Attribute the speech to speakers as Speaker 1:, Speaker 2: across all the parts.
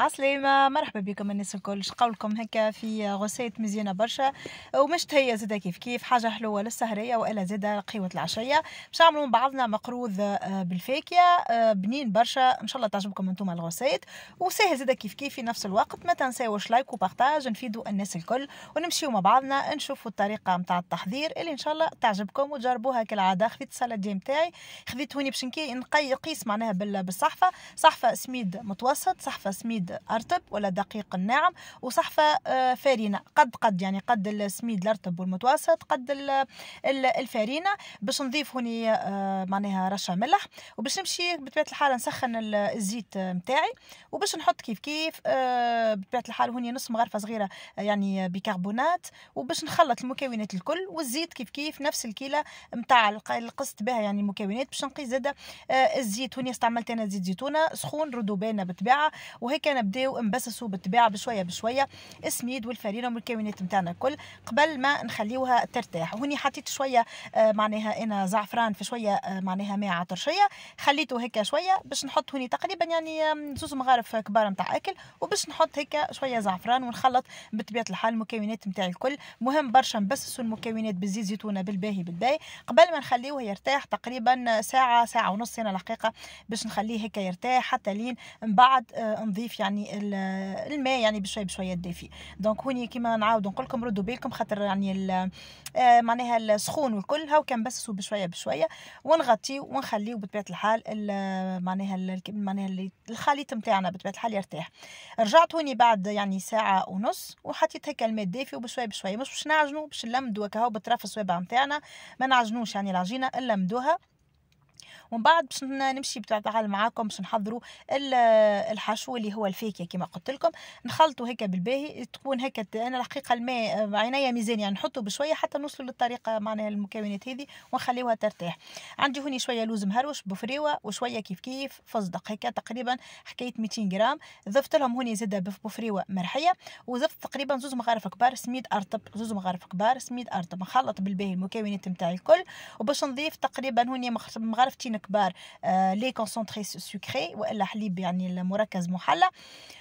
Speaker 1: عسلامة مرحبا بكم الناس الكل شقولكم هكا في غسيت مزيانة برشا ومش هي زادة كيف كيف حاجة حلوة للسهرية وإلا زادة قهوة العشية باش نعملوا بعضنا مقروض آه، بالفاكية آه، بنين برشا إن شاء الله تعجبكم أنتم الغسيت وسهل زادة كيف كيف في نفس الوقت ما تنساوش لايك وبارتاج نفيدوا الناس الكل ونمشيو مع بعضنا نشوفوا الطريقة متاع التحضير اللي إن شاء الله تعجبكم وتجربوها كالعادة خذيت السلطة متاعي خذيت هوني باش نقيس معناها بالصحفة صحفة سميد متوسط صحفة سميد أرتب ولا دقيق الناعم وصحفة آه، فارينه قد قد يعني قد السميد الأرتب والمتوسط قد الفارينه باش نضيف هوني آه، معناها رشه ملح وباش نمشي بطبيعة الحال نسخن الزيت نتاعي آه، وباش نحط كيف كيف بطبيعة الحال هوني نص مغرفة صغيرة يعني بيكربونات وباش نخلط المكونات الكل والزيت كيف كيف نفس الكيلة نتاع القصد بها يعني المكونات باش نقيس زادة الزيت هوني استعملت أنا زيت زيتونة سخون ردوبانة بطبيعه وهيك أنا تاعنا بداو انبسسوا بالطبيعه بشويه بشويه السميد والفرينه والمكونات نتاعنا الكل قبل ما نخليوها ترتاح وهني حطيت شويه آه، معناها انا زعفران في شويه آه، معناها ماء عطرشيه خليته هكا شويه باش نحط هوني تقريبا يعني زوز مغارف كبار نتاع اكل وباش نحط هكا شويه زعفران ونخلط بطبيعه الحال المكونات نتاع الكل مهم برشا نبسسوا المكونات بالزيت زيتونه بالباهي بالباهي قبل ما نخليوه يرتاح تقريبا ساعه ساعه ونص هنا الحقيقه باش نخليه هكا يرتاح حتى لين من بعد آه، نضيف يعني يعني الماء يعني بشوي بشوي دافي دونك هوني كيما نعاود نقول لكم ردوا بالكم خاطر يعني آه، معناها السخون والكل هاو كنبسسوا بشويه بشويه ونغطي ونخليه بطبيعه الحال معناها معناها الخليط نتاعنا بطبيعه الحال يرتاح رجعت هوني بعد يعني ساعه ونص وحطيت هكا الماء الدافي وبشويه بشويه مش باش نعجنوا باش نلمدوا هكا بطرف الصوابع نتاعنا ما نعجنوش يعني العجينه نلمدوها ومن بعد باش نمشي بتاع معاكم باش نحضروا الحشو اللي هو الفاكهه كما قلت لكم نخلطوا هكا بالباهي تكون هكا انا الحقيقه الماء آه، عينيا ميزان يعني نحطه بشويه حتى نوصلوا للطريقه معناها المكونات هذه ونخليوها ترتاح عندي هوني شويه لوز مهروش بفريوه وشويه كيف كيف فصدق هكا تقريبا حكايه 200 جرام ضفت لهم هوني زاده بفريوه مرحيه وضفت تقريبا زوز مغارف كبار سميد ارطب زوز مغارف كبار سميد ارطب نخلط بالباهي المكونات نتاعي الكل وباش نضيف تقريبا هوني مغرفتين كبار آه، لي كونسونطري سكري والا حليب يعني المركز محلى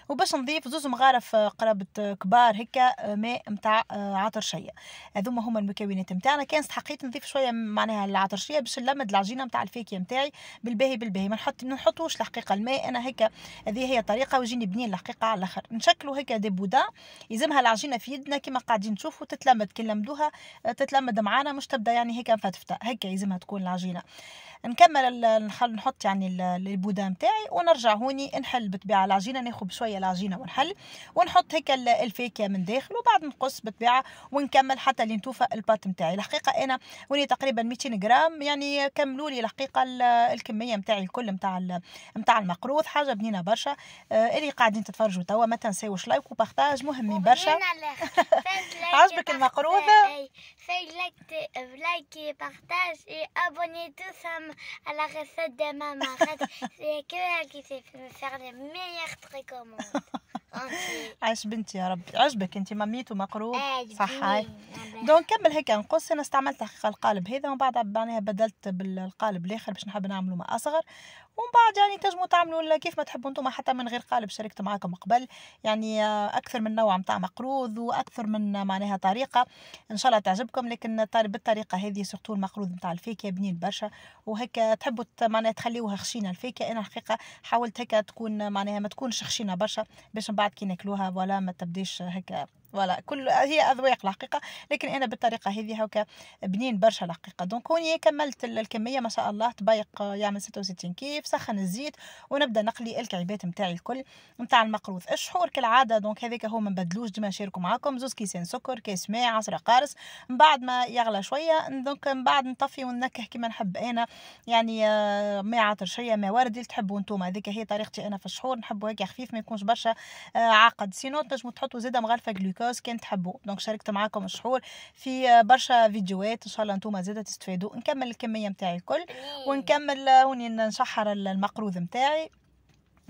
Speaker 1: وباش نضيف زوز مغارف آه، قرابة آه، كبار هكا ماء نتاع عطرشيه هذوما هما المكونات نتاعنا كان استحقيت نضيف شويه معناها العطرشيه باش نلمد العجينه نتاع الفاكهه نتاعي بالباهي بالباهي ما نحط ما نحطوش الحقيقه الماء انا هكا هذه هي طريقه ويجيني بنين الحقيقه على الاخر نشكلوا هكا دي بودا يلزمها العجينه في يدنا كما قاعدين نشوفوا تتلمد كي نلمدوها تتلمد معانا مش تبدا يعني هكا مفتفته هكا يلزمها تكون العجينه نكمل نحط يعني البودا نتاعي ونرجع هوني نحل بالطبيعه العجينه ناخذ شويه العجينه ونحل ونحط هيك الفاكهه من داخل وبعد نقص بالطبيعه ونكمل حتى لين توفى البات نتاعي الحقيقه انا ولي تقريبا 200 جرام يعني كملوا لي الحقيقه الكميه نتاعي الكل نتاع نتاع المقروض حاجه بنينه برشا آه، اللي قاعدين تتفرجوا توا ما تنساوش لايك وبارتاج مهمين برشا عجبك المقروض لايك بارتاج ابوني tous la recette de ma marraine. C'est que elle qui sait me faire les meilleurs trucs au monde. عاش بنتي يا ربي عجبك انت ماميت ومقروب صح هاي دونك كمل هيك نقص انا استعملت حقيقه القالب هذا ومن بعد بعدها بدلت بالقالب الاخر باش نحب نعمله ما اصغر ومن بعد يعني تنجموا تعملوا كيف ما تحبوا انتم حتى من غير قالب شاركت معاكم قبل يعني آه، اكثر من نوع نتاع مقروض واكثر من آه، معناها طريقه ان شاء الله تعجبكم لكن بالطريقه هذه سورتو المقروض نتاع الفاكهه بنين برشا وهكا تحبوا معناها تخليوها خشينه الفاكهه انا الحقيقه حاولت هكا تكون آه، معناها ما تكونش خشينه برشا باش من بعد كي ناكلوها ولا ما تبديش هكا فوالا كل هي اذواق الحقيقه لكن انا بالطريقه هذه هكا بنين برشا الحقيقه دونك هوني كملت الكميه ما شاء الله تبايق يعمل 66 كيف بسخن الزيت ونبدا نقلي الكعبات نتاعي الكل نتاع المقروض الشحور كالعاده دونك هذاك هو ما نبدلوش ديما نشاركوا معاكم زوز كيسين سكر كاس ماء عصير قارص من بعد ما يغلى شويه دونك من بعد نطفي وننكه كيما نحب انا يعني آه، ماء عطر شويه ماء وردي اللي تحبوا نتوما هذيك هي طريقتي انا في الشحور نحبوا هيك خفيف ما يكونش برشا آه، عقد سينو تنجموا تحطوا زاده مغرفه جلوكوز كان تحبوا دونك شاركت معاكم الشحور في آه، برشا فيديوهات ان شاء الله نتوما زاده تستفادوا نكمل الكميه نتاعي الكل ونكمل نشحر المقروض متاعي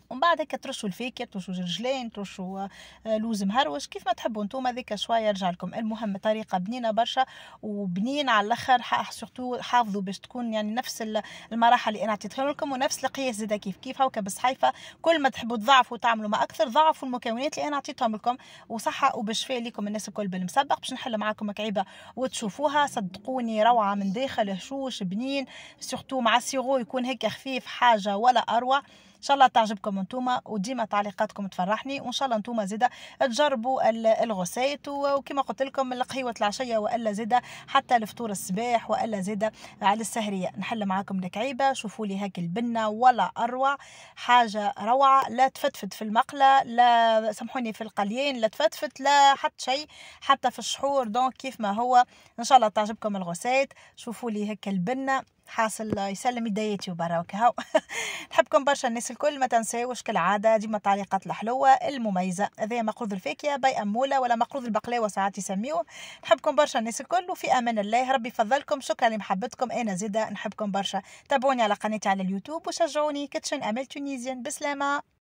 Speaker 1: ومن بعد هكا ترشوا الفاكهه ترشوا الرجلين ترشوا آه، لوز مهروش كيف ما تحبوا انتم هذيك شويه يرجع لكم المهم طريقه بنينه برشا وبنين على الاخر سورتو حافظوا باش تكون يعني نفس المراحل اللي انا عطيتها لكم ونفس القياس زاد كيف كيف هاكا بالصحيفة كل ما تحبوا تضعفوا تعملوا ما اكثر ضعفوا المكونات اللي انا عطيتهم لكم وصحه وبشفاء ليكم الناس الكل بالمسبق باش نحل معاكم كعيبة وتشوفوها صدقوني روعه من داخل هشوش بنين سورتو مع السيغو يكون هكا خفيف حاجه ولا اروع ان شاء الله تعجبكم انتوما وديما تعليقاتكم تفرحني وان شاء الله انتوما زاده تجربوا الغسيت وكما قلت لكم القهوه العشيه والا زاده حتى الفطور الصباح والا زاده على السهريه نحل معاكم الكعيبه شوفوا لي هاك البنه ولا اروع حاجه روعه لا تفتفت في المقله لا سامحوني في القليين لا تفتفت لا حتى شيء حتى في الشحور دونك كيف ما هو ان شاء الله تعجبكم الغسيت شوفوا لي هكا البنه حاصل يسلم يديتي وبرا وكهو نحبكم برشا الناس الكل ما تنساوش كالعاده ديما التعليقات الحلوه المميزه هذا مقروض الفاكهه باي اموله ولا مقروض البقلاوه ساعات يسميوه نحبكم برشا الناس الكل وفي امان الله ربي يفضلكم شكرا لمحبتكم انا زيدا نحبكم برشا تابعوني على قناتي على اليوتيوب وشجعوني كيتشن امل تونيزيان بسلامه